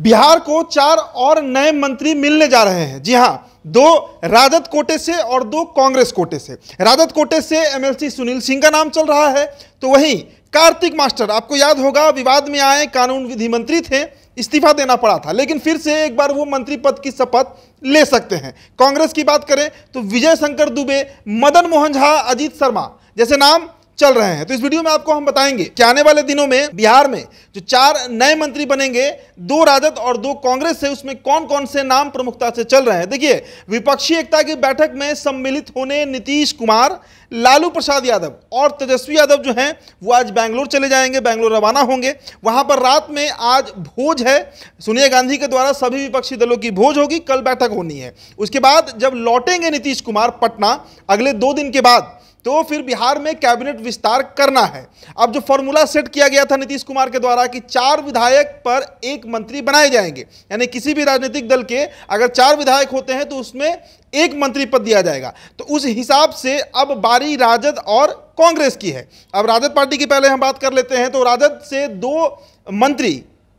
बिहार को चार और नए मंत्री मिलने जा रहे हैं जी हाँ दो राजद कोटे से और दो कांग्रेस कोटे से राजद कोटे से एमएलसी सुनील सिंह का नाम चल रहा है तो वहीं कार्तिक मास्टर आपको याद होगा विवाद में आए कानून विधि मंत्री थे इस्तीफा देना पड़ा था लेकिन फिर से एक बार वो मंत्री पद की शपथ ले सकते हैं कांग्रेस की बात करें तो विजय शंकर दुबे मदन मोहन झा अजीत शर्मा जैसे नाम चल रहे हैं तो इस वीडियो में आपको हम बताएंगे कि आने वाले दिनों में बिहार में जो चार नए मंत्री बनेंगे दो राजद और दो कांग्रेस से उसमें कौन कौन से नाम प्रमुखता से चल रहे हैं देखिए विपक्षी एकता की बैठक में सम्मिलित होने नीतीश कुमार लालू प्रसाद यादव और तेजस्वी यादव जो हैं वो आज बैंगलोर चले जाएंगे बैंगलोर रवाना होंगे वहां पर रात में आज भोज है सोनिया गांधी के द्वारा सभी विपक्षी दलों की भोज होगी कल बैठक होनी है उसके बाद जब लौटेंगे नीतीश कुमार पटना अगले दो दिन के बाद तो फिर बिहार में कैबिनेट विस्तार करना है अब जो फॉर्मूला सेट किया गया था नीतीश कुमार के द्वारा कि चार विधायक पर एक मंत्री बनाए जाएंगे यानी किसी भी राजनीतिक दल के अगर चार विधायक होते हैं तो उसमें एक मंत्री पद दिया जाएगा तो उस हिसाब से अब बारी राजद और कांग्रेस की है अब राजद पार्टी की पहले हम बात कर लेते हैं तो राजद से दो मंत्री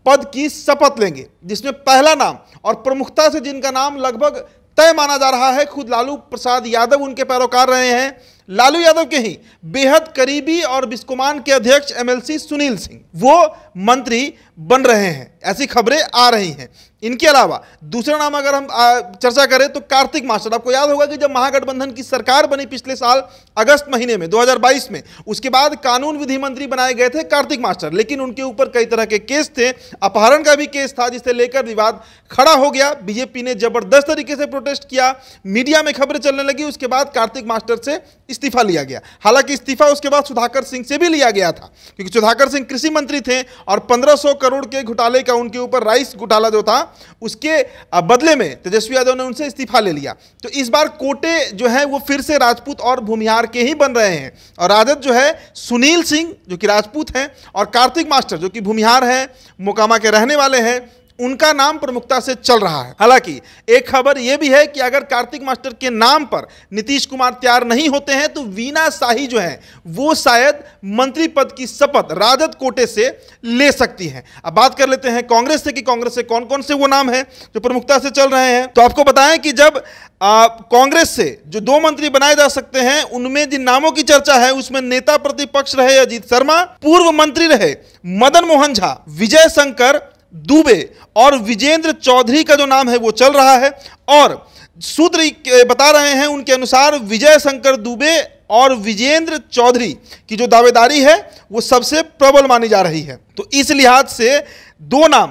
पद की शपथ लेंगे जिसमें पहला नाम और प्रमुखता से जिनका नाम लगभग तय माना जा रहा है खुद लालू प्रसाद यादव उनके पैरोकार रहे हैं लालू यादव के ही बेहद करीबी और बिस्कुमान के अध्यक्ष एमएलसी सुनील सिंह वो मंत्री बन रहे हैं ऐसी खबरें आ रही हैं इनके अलावा दूसरा नाम अगर हम चर्चा करें तो कार्तिक मास्टर आपको याद होगा कि जब महागठबंधन की सरकार बनी पिछले साल अगस्त महीने में 2022 में उसके बाद कानून विधि मंत्री बनाए गए थे कार्तिक मास्टर लेकिन उनके ऊपर कई तरह के केस थे अपहरण का भी केस था जिसे लेकर विवाद खड़ा हो गया बीजेपी ने जबरदस्त तरीके से प्रोटेस्ट किया मीडिया में खबरें चलने लगी उसके बाद कार्तिक मास्टर से इस्तीफा लिया गया हालांकि इस्तीफा उसके बाद सुधाकर सिंह से भी लिया गया था क्योंकि सुधाकर सिंह कृषि मंत्री थे और पंद्रह करोड़ के घोटाले का उनके ऊपर राइस घोटाला जो था उसके बदले में तेजस्वी यादव ने उनसे इस्तीफा ले लिया तो इस बार कोटे जो है वो फिर से राजपूत और भूमिहार के ही बन रहे हैं और राजद जो है सुनील सिंह जो कि राजपूत हैं और कार्तिक मास्टर जो कि भूमिहार हैं मोकामा के रहने वाले हैं उनका नाम प्रमुखता से चल रहा है हालांकि एक खबर यह भी है कि अगर कार्तिक मास्टर के नाम पर नीतीश कुमार तैयार नहीं होते हैं तो वीना शाही जो है वो शायद मंत्री पद की शपथ राजद कोटे से ले सकती हैं अब बात कर लेते हैं कांग्रेस से कि कांग्रेस से कौन कौन से वो नाम है जो प्रमुखता से चल रहे हैं तो आपको बताएं कि जब कांग्रेस से जो दो मंत्री बनाए जा सकते हैं उनमें जिन नामों की चर्चा है उसमें नेता प्रतिपक्ष रहे अजीत शर्मा पूर्व मंत्री रहे मदन मोहन झा विजय शंकर दुबे और विजेंद्र चौधरी का जो नाम है वो चल रहा है और सूत्र बता रहे हैं उनके अनुसार विजय शंकर दुबे और विजेंद्र चौधरी की जो दावेदारी है वो सबसे प्रबल मानी जा रही है तो इस लिहाज से दो नाम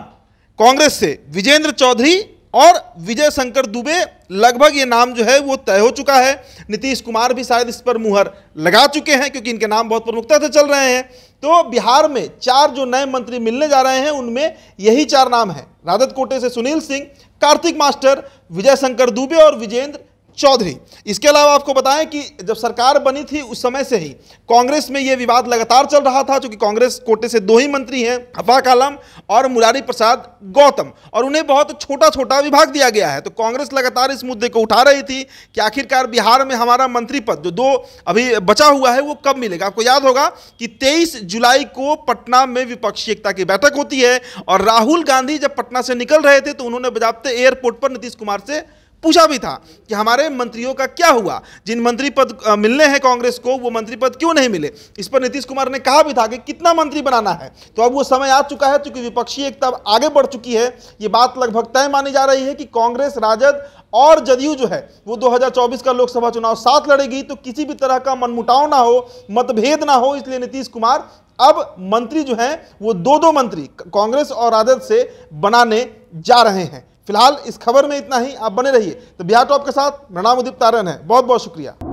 कांग्रेस से विजेंद्र चौधरी और विजय शंकर दुबे लगभग ये नाम जो है वो तय हो चुका है नीतीश कुमार भी शायद इस पर मुहर लगा चुके हैं क्योंकि इनके नाम बहुत प्रमुखता से चल रहे हैं तो बिहार में चार जो नए मंत्री मिलने जा रहे हैं उनमें यही चार नाम है राजद कोटे से सुनील सिंह कार्तिक मास्टर विजय शंकर दुबे और विजेंद्र चौधरी इसके अलावा आपको बताएं कि जब सरकार बनी थी उस समय से ही कांग्रेस में यह विवाद लगातार चल रहा था क्योंकि कांग्रेस कोटे से दो ही मंत्री हैं अफाक आलम और मुरारी प्रसाद गौतम और उन्हें बहुत छोटा छोटा विभाग दिया गया है तो कांग्रेस लगातार इस मुद्दे को उठा रही थी कि आखिरकार बिहार में हमारा मंत्री पद जो दो अभी बचा हुआ है वो कब मिलेगा आपको याद होगा कि तेईस जुलाई को पटना में विपक्षी एकता की बैठक होती है और राहुल गांधी जब पटना से निकल रहे थे तो उन्होंने बजाबते एयरपोर्ट पर नीतीश कुमार से पूछा भी था कि हमारे मंत्रियों का क्या हुआ जिन मंत्री पद मिलने हैं कांग्रेस को वो मंत्री पद क्यों नहीं मिले इस पर नीतीश कुमार ने कहा भी था कि कितना मंत्री बनाना है तो अब वो समय आ चुका है क्योंकि विपक्षी एकता आगे बढ़ चुकी है ये बात लगभग तय मानी जा रही है कि कांग्रेस राजद और जदयू जो है वो 2024 का लोकसभा चुनाव साथ लड़ेगी तो किसी भी तरह का मनमुटाव ना हो मतभेद ना हो इसलिए नीतीश कुमार अब मंत्री जो हैं वो दो दो मंत्री कांग्रेस और राजद से बनाने जा रहे हैं फिलहाल इस खबर में इतना ही आप बने रहिए तो बिहार टॉप के साथ मृणाम उदीप तारन है बहुत बहुत शुक्रिया